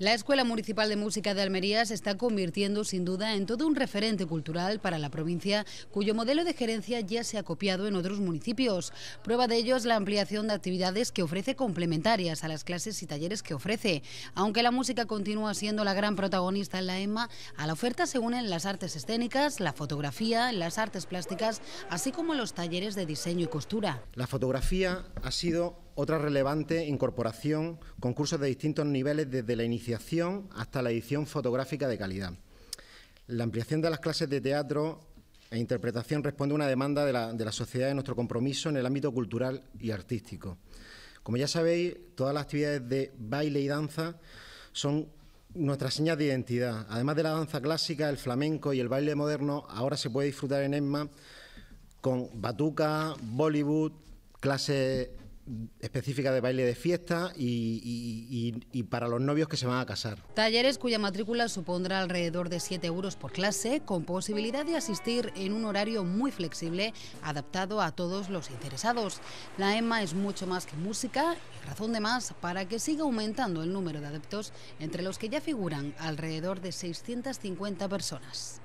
La Escuela Municipal de Música de Almería se está convirtiendo sin duda en todo un referente cultural para la provincia, cuyo modelo de gerencia ya se ha copiado en otros municipios. Prueba de ello es la ampliación de actividades que ofrece complementarias a las clases y talleres que ofrece. Aunque la música continúa siendo la gran protagonista en la EMMA, a la oferta se unen las artes escénicas, la fotografía, las artes plásticas, así como los talleres de diseño y costura. La fotografía ha sido otra relevante incorporación, concursos de distintos niveles desde la iniciación hasta la edición fotográfica de calidad. La ampliación de las clases de teatro e interpretación responde a una demanda de la, sociedad de nuestro compromiso en el ámbito cultural y artístico. Como ya sabéis, todas las actividades de baile y danza son nuestras señas de identidad. Además de la danza clásica, el flamenco y el baile moderno, ahora se puede disfrutar en ESMA con batuca, Bollywood, clases específica de baile de fiesta y, para los novios que se van a casar. Talleres cuya matrícula supondrá alrededor de 7 euros por clase, con posibilidad de asistir en un horario muy flexible, adaptado a todos los interesados. La EMA es mucho más que música y razón de más para que siga aumentando el número de adeptos, entre los que ya figuran alrededor de 650 personas.